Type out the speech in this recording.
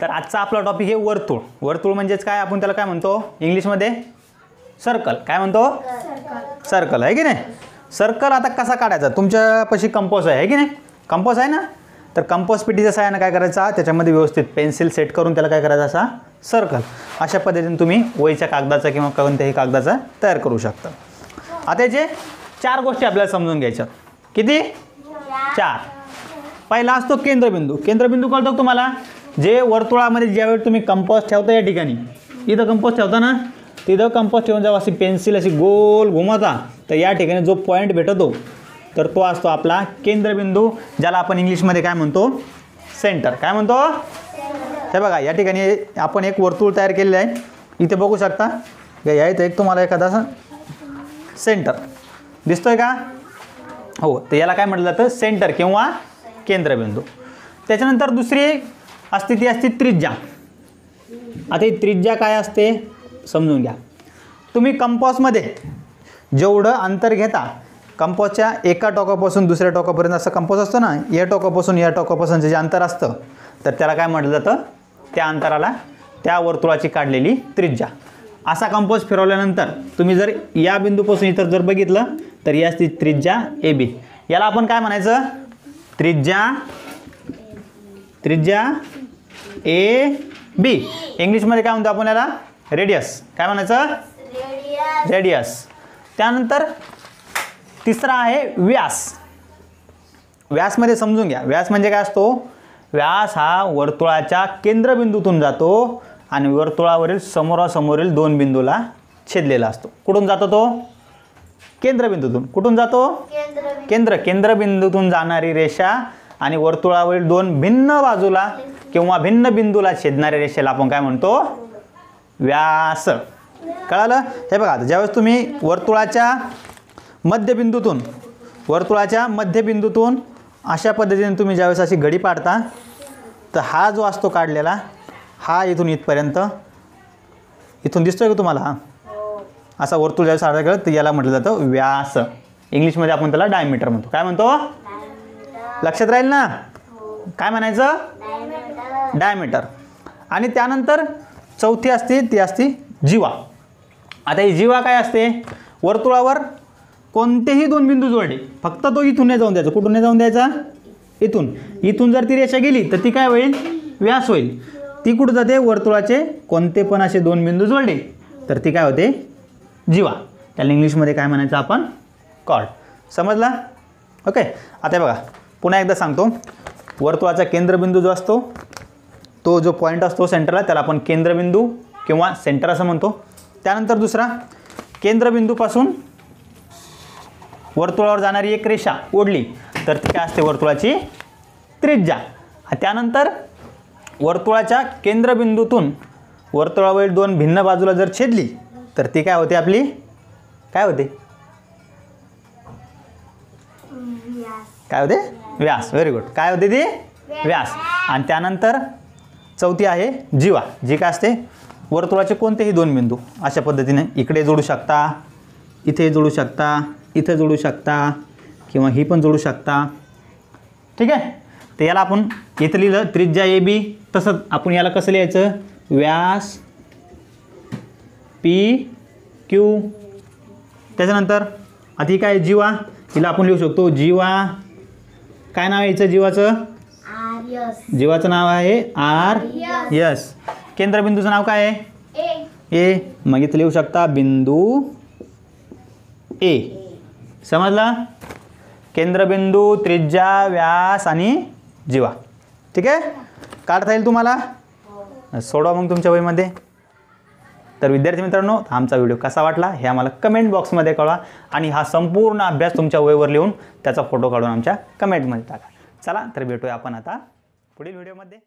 तर आजचा आपला टॉपिक आहे वर्तुळ वर्तुळ म्हणजेच काय आपण त्याला काय म्हणतो इंग्लिशमध्ये सर्कल काय म्हणतो सर्कल आहे की नाही सर्कल आता कसा काढायचा तुमच्यापाशी कंपोज आहे की नाही कंपोज आहे ना तर कंपोज पिटीच्या ना काय करायचा त्याच्यामध्ये व्यवस्थित पेन्सिल सेट करून त्याला काय करायचा असा सर्कल अशा पद्धतीने तुम्ही वहीच्या कागदाचा किंवा कोणत्याही कागदाचा तयार करू शकता आता जे चार गोष्टी आपल्याला समजून घ्यायच्या किती चार पहिला असतो केंद्रबिंदू केंद्रबिंदू कळतो तुम्हाला जे वर्तुळामध्ये ज्यावेळी तुम्ही कंपोस्ट ठेवता या ठिकाणी इथं कंपोस्ट ठेवता ना तिथं कंपोस्ट ठेवून जेव्हा अशी पेन्सिल अशी गोल घुमवता तर या ठिकाणी जो पॉईंट भेटतो तर तो असतो आपला केंद्रबिंदू ज्याला आपण इंग्लिशमध्ये काय म्हणतो सेंटर काय म्हणतो हे बघा या ठिकाणी आपण एक वर्तुळ तयार केलेलं आहे इथे बघू शकता या इथं एक तुम्हाला एखादा सेंटर दिसतोय का हो तर याला काय म्हटलं जातं सेंटर किंवा केंद्रबिंदू त्याच्यानंतर दुसरी असते ती असते त्रिज्या आता ही त्रिज्या काय असते समजून घ्या तुम्ही कंपॉसमध्ये जेवढं अंतर घेता कंपॉसच्या एका टोकापासून दुसऱ्या टोकापर्यंत असं कंपॉस असतो ना या टोकापासून या टोकापासूनचं जे अंतर असतं तर त्याला काय म्हटलं जातं त्या अंतराला त्या वर्तुळाची काढलेली त्रिज्या असा कंपोज फिरवल्यानंतर तुम्ही जर या बिंदूपासून इतर जर बघितलं तर या असती त्रिज्या ए बी याला आपण काय म्हणायचं त्रिज्या त्रिज्या ए बी इंग्लिशमध्ये काय म्हणतो आपण याला रेडियस काय म्हणायचं रेडियस त्यानंतर तिसरा आहे व्यास व्यासमध्ये समजून घ्या व्यास म्हणजे काय असतो व्यास हा वर्तुळाच्या केंद्रबिंदूतून जातो आणि वर्तुळावरील समोरासमोरील दोन बिंदूला छेदलेला असतो कुठून जातो तो केंद्रबिंदूतून कुठून जातो केंद्र केंद्रबिंदूतून जाणारी रेषा आणि वर्तुळावरील दोन भिन्न बाजूला किंवा भिन्न बिंदूला छेदणाऱ्या रेषेला आपण काय म्हणतो व्यास कळालं हे बघा आता ज्यावेळेस तुम्ही वर्तुळाच्या मध्यबिंदूतून वर्तुळाच्या मध्यबिंदूतून अशा पद्धतीने तुम्ही ज्यावेळेस अशी घडी पाडता तर हा जो असतो काढलेला हा इथून इथपर्यंत इथून दिसतोय का तुम्हाला हा असा वर्तुळ ज्यावेळेस साधा करत तर याला म्हटलं जातं व्यास इंग्लिशमध्ये आपण त्याला डायमीटर म्हणतो काय म्हणतो लक्षात राहील ना हो. काय म्हणायचं डायमीटर आणि त्यानंतर चौथी असते ती असते जीवा आता ही जीवा काय असते वर्तुळावर कोणतेही दोन बिंदू जोडले फक्त तो इथून नाही जाऊन द्यायचा कुठून नाही जाऊन द्यायचा इथून इथून जर ती रेषा गेली तर ती काय होईल व्यास होईल ती कुठं जाते वर्तुळाचे कोणते पण असे दोन बिंदू जोडले तर ती काय होते जीवा त्याला इंग्लिशमध्ये काय म्हणायचं आपण कॉर्ड समजला ओके आता बघा पुन्हा एकदा सांगतो वर्तुळाचा केंद्रबिंदू जो असतो तो जो पॉईंट असतो सेंटरला त्याला आपण केंद्रबिंदू किंवा सेंटर असं म्हणतो त्यानंतर दुसरा केंद्रबिंदूपासून वर्तुळावर जाणारी एक रेषा ओढली तर ती काय असते वर्तुळाची त्रिज्या त्यानंतर वर्तुळाच्या केंद्रबिंदूतून वर्तुळावरील दोन भिन्न बाजूला जर छेदली तर ती काय होते आपली काय होते काय होते व्यास व्हेरी गुड काय होते ती व्यास आणि त्यानंतर चौथी आहे जीवा जी काय असते वर्तुळाचे कोणतेही दोन बिंदू अशा पद्धतीने इकडे जोडू शकता इथे जोडू शकता इथं जोडू शकता किंवा ही पण जोडू शकता ठीक आहे तर याला आपण इथं लिहिलं त्रिज्या ए बी तसंच आपण याला कसं लिहायचं व्यास पी क्यू त्याच्यानंतर आधी काय जीवा हिला आपण लिहू शकतो जीवा काय नाव यायचं जीवाचं जीवाचं नाव आहे आर यस केंद्रबिंदूचं नाव काय आहे ए मग इथं लिहू शकता बिंदू ए समजला केंद्रबिंदू त्रिज्या व्यास आणि जीवा ठीक आहे काढता येईल तुम्हाला सोडवा मग तुमच्या वहीमध्ये तर विद्यार्थी मित्रांनो आमचा व्हिडिओ कसा वाटला हे आम्हाला कमेंट बॉक्समध्ये कळवा आणि हा संपूर्ण अभ्यास तुमच्या वहीवर लिहून त्याचा फोटो काढून आमच्या कमेंटमध्ये टाका चला तर भेटूया आपण आता पुढील व्हिडिओमध्ये